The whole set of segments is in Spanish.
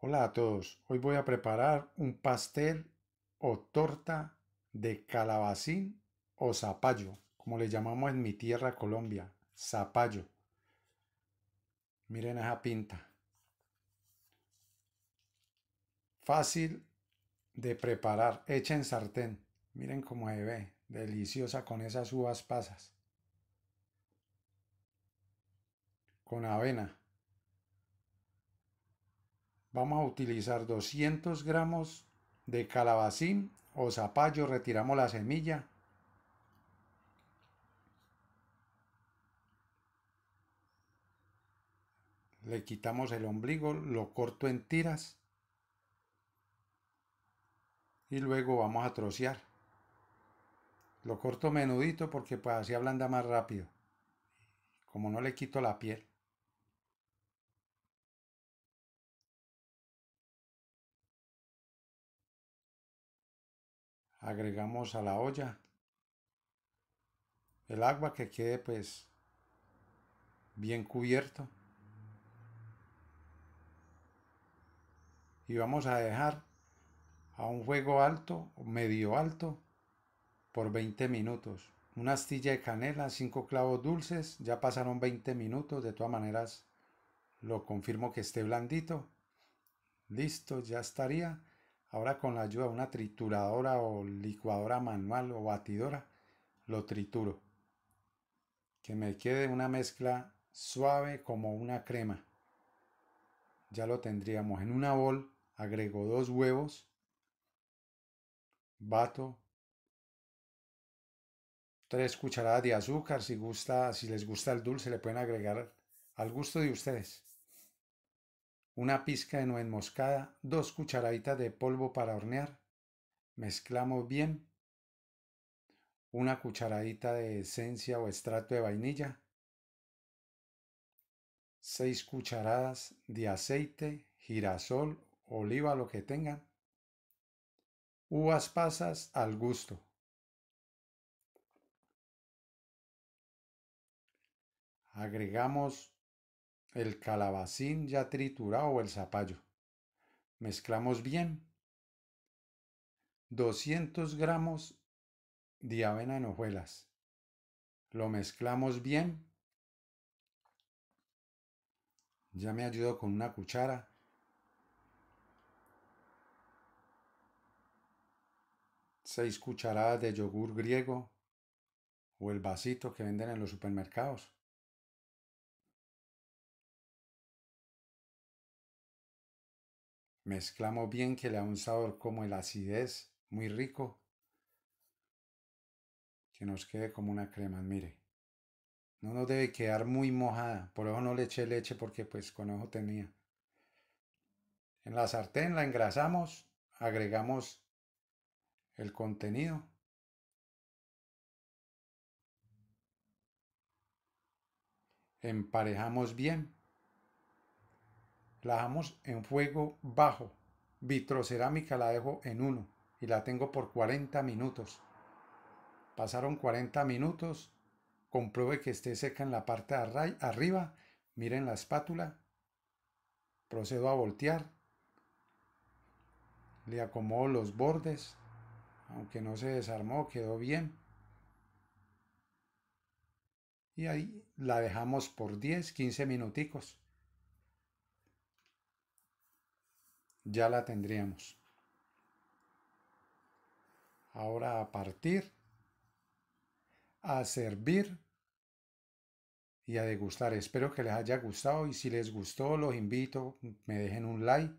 Hola a todos, hoy voy a preparar un pastel o torta de calabacín o zapallo, como le llamamos en mi tierra Colombia, zapallo. Miren esa pinta. Fácil de preparar, hecha en sartén. Miren cómo se ve, deliciosa con esas uvas pasas. Con avena vamos a utilizar 200 gramos de calabacín o zapallo, retiramos la semilla. Le quitamos el ombligo, lo corto en tiras y luego vamos a trocear. Lo corto menudito porque pues así ablanda más rápido. Como no le quito la piel. agregamos a la olla el agua que quede pues bien cubierto y vamos a dejar a un fuego alto medio alto por 20 minutos una astilla de canela, 5 clavos dulces, ya pasaron 20 minutos, de todas maneras lo confirmo que esté blandito. Listo, ya estaría. Ahora con la ayuda de una trituradora o licuadora manual o batidora, lo trituro. Que me quede una mezcla suave como una crema. Ya lo tendríamos en una bol. Agrego dos huevos. Bato. Tres cucharadas de azúcar. Si, gusta, si les gusta el dulce, le pueden agregar al gusto de ustedes una pizca de nuez moscada, dos cucharaditas de polvo para hornear. Mezclamos bien. Una cucharadita de esencia o extracto de vainilla. Seis cucharadas de aceite, girasol, oliva, lo que tengan. Uvas pasas al gusto. Agregamos el calabacín ya triturado o el zapallo. Mezclamos bien. 200 gramos de avena en hojuelas. Lo mezclamos bien. Ya me ayudo con una cuchara. 6 cucharadas de yogur griego o el vasito que venden en los supermercados. Mezclamos bien que le da un sabor como el acidez, muy rico. Que nos quede como una crema, mire. No nos debe quedar muy mojada, por eso no le eché leche porque pues con ojo tenía. En la sartén la engrasamos, agregamos el contenido. Emparejamos bien la dejamos en fuego bajo. Vitrocerámica la dejo en 1 y la tengo por 40 minutos. Pasaron 40 minutos. Compruebe que esté seca en la parte de arriba. Miren la espátula. Procedo a voltear. Le acomodo los bordes. Aunque no se desarmó, quedó bien. Y ahí la dejamos por 10, 15 minuticos. ya la tendríamos. Ahora a partir, a servir y a degustar. Espero que les haya gustado y si les gustó los invito, me dejen un like,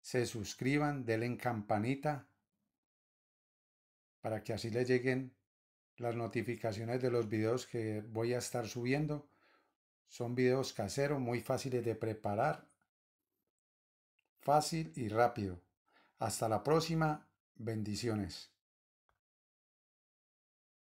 se suscriban, denle campanita para que así les lleguen las notificaciones de los videos que voy a estar subiendo. Son videos caseros, muy fáciles de preparar fácil y rápido. Hasta la próxima. Bendiciones.